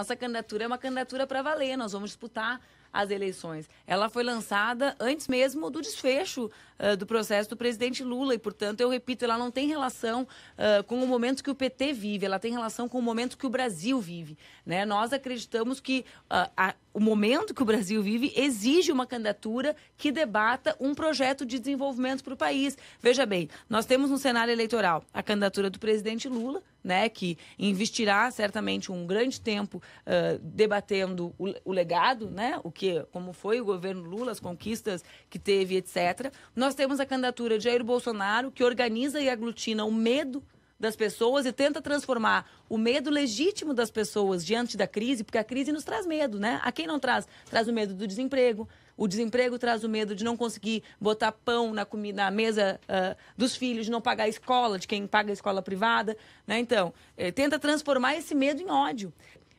Nossa candidatura é uma candidatura para valer, nós vamos disputar as eleições. Ela foi lançada antes mesmo do desfecho uh, do processo do presidente Lula e, portanto, eu repito, ela não tem relação uh, com o momento que o PT vive, ela tem relação com o momento que o Brasil vive. Né? Nós acreditamos que uh, a o momento que o Brasil vive exige uma candidatura que debata um projeto de desenvolvimento para o país. Veja bem, nós temos no cenário eleitoral a candidatura do presidente Lula, né, que investirá certamente um grande tempo uh, debatendo o, o, legado, né, o que, como foi o governo Lula, as conquistas que teve, etc. Nós temos a candidatura de Jair Bolsonaro, que organiza e aglutina o medo das pessoas e tenta transformar o medo legítimo das pessoas diante da crise, porque a crise nos traz medo, né? A quem não traz? Traz o medo do desemprego. O desemprego traz o medo de não conseguir botar pão na comida, na mesa uh, dos filhos, de não pagar a escola, de quem paga a escola privada, né? Então, eh, tenta transformar esse medo em ódio.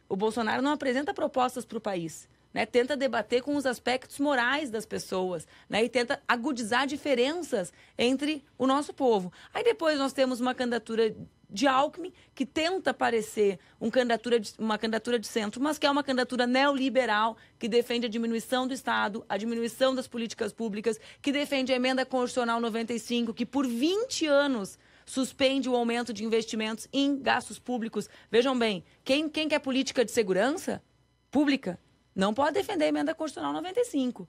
O Bolsonaro não apresenta propostas para o país né, tenta debater com os aspectos morais das pessoas, né, e tenta agudizar diferenças entre o nosso povo. Aí depois nós temos uma candidatura de Alckmin, que tenta parecer um candidatura de, uma candidatura de centro, mas que é uma candidatura neoliberal, que defende a diminuição do Estado, a diminuição das políticas públicas, que defende a emenda constitucional 95, que por 20 anos suspende o aumento de investimentos em gastos públicos. Vejam bem, quem, quem quer política de segurança pública não pode defender a emenda constitucional 95.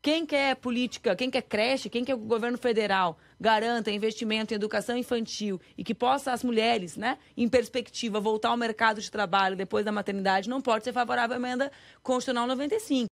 Quem quer política, quem quer creche, quem quer o governo federal garanta investimento em educação infantil e que possa as mulheres, né, em perspectiva, voltar ao mercado de trabalho depois da maternidade, não pode ser favorável à emenda constitucional 95.